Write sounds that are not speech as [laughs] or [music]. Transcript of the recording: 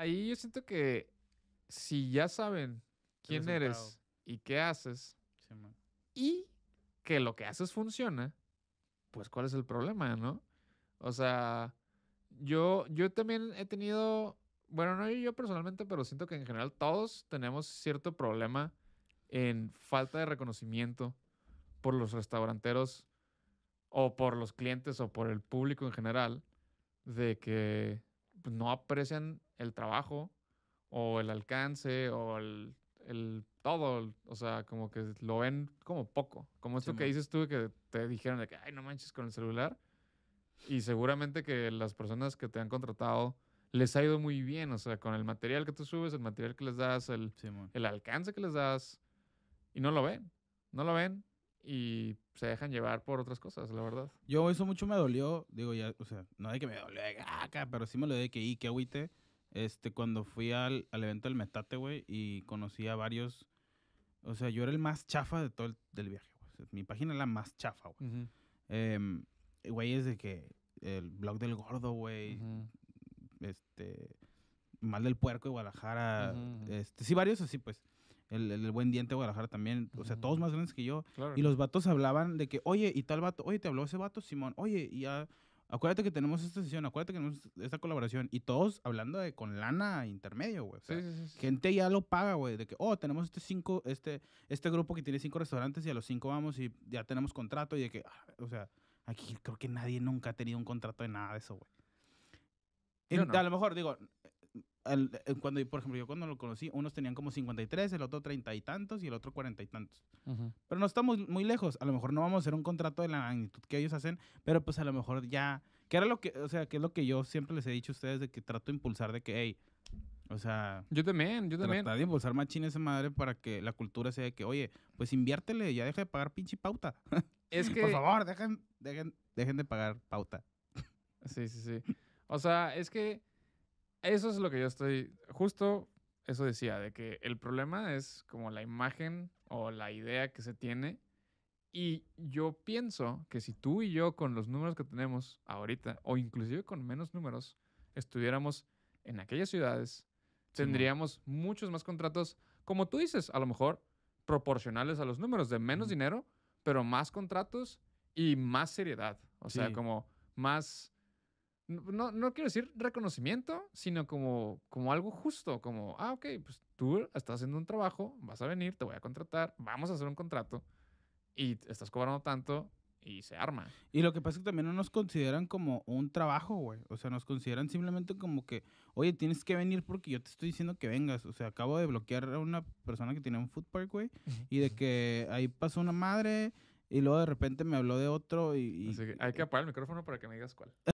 Ahí yo siento que si ya saben quién eres y qué haces y que lo que haces funciona, pues cuál es el problema, ¿no? O sea, yo, yo también he tenido, bueno, no yo personalmente, pero siento que en general todos tenemos cierto problema en falta de reconocimiento por los restauranteros o por los clientes o por el público en general de que pues, no aprecian el trabajo o el alcance o el, el todo, o sea, como que lo ven como poco. Como esto que dices tú que te dijeron de que, ay, no manches con el celular. Y seguramente que las personas que te han contratado les ha ido muy bien, o sea, con el material que tú subes, el material que les das, el, el alcance que les das, y no lo ven, no lo ven y se dejan llevar por otras cosas, la verdad. Yo eso mucho me dolió, digo ya, o sea, no de que me dolió de gaca, ah, pero sí me lo de que y que agüite, este, cuando fui al, evento del Metate, güey, y conocí a varios, o sea, yo era el más chafa de todo el del viaje, güey. mi página era la más chafa, güey. Em, güey, es de que el blog del gordo, güey, este, mal del puerco de Guadalajara, este, sí, varios así, pues el, buen diente de Guadalajara también, o sea, todos más grandes que yo. Y los vatos hablaban de que, oye, y tal vato, oye, te habló ese vato, Simón, oye, y ya, acuérdate que tenemos esta sesión, acuérdate que tenemos esta colaboración. Y todos hablando de con lana intermedio, güey. gente ya lo paga, güey, de que, oh, tenemos este cinco, este, este grupo que tiene cinco restaurantes y a los cinco vamos y ya tenemos contrato y de que, ah, o sea, aquí creo que nadie nunca ha tenido un contrato de nada de eso, güey. A lo mejor, digo, al, eh, cuando, por ejemplo, yo cuando lo conocí, unos tenían como 53, el otro treinta y tantos y el otro cuarenta y tantos. Pero no estamos muy lejos. A lo mejor no vamos a hacer un contrato de la magnitud que ellos hacen, pero pues a lo mejor ya. Que era lo que, o sea, que es lo que yo siempre les he dicho a ustedes de que trato de impulsar de que, hey, o sea. Yo también, yo también. Tratar de impulsar más esa madre para que la cultura sea de que, oye, pues inviértele, ya deja de pagar pinche pauta. [laughs] Es que. por favor, dejen, dejen, dejen de pagar pauta. Sí, sí, sí. O sea, es que eso es lo que yo estoy, justo eso decía, de que el problema es como la imagen o la idea que se tiene. Y yo pienso que si tú y yo con los números que tenemos ahorita, o inclusive con menos números, estuviéramos en aquellas ciudades, tendríamos muchos más contratos, como tú dices, a lo mejor proporcionales a los números, de menos dinero, pero más contratos y más seriedad. O sea, como más no, no quiero decir reconocimiento, sino como, como algo justo, como, ah, ok, pues tú estás haciendo un trabajo, vas a venir, te voy a contratar, vamos a hacer un contrato y estás cobrando tanto y se arma. Y lo que pasa es que también no nos consideran como un trabajo, güey. O sea, nos consideran simplemente como que, oye, tienes que venir porque yo te estoy diciendo que vengas. O sea, acabo de bloquear a una persona que tiene un food park, güey, y de que ahí pasó una madre. Y luego de repente me habló de otro y... y Así hay que apagar el micrófono para que me digas cuál.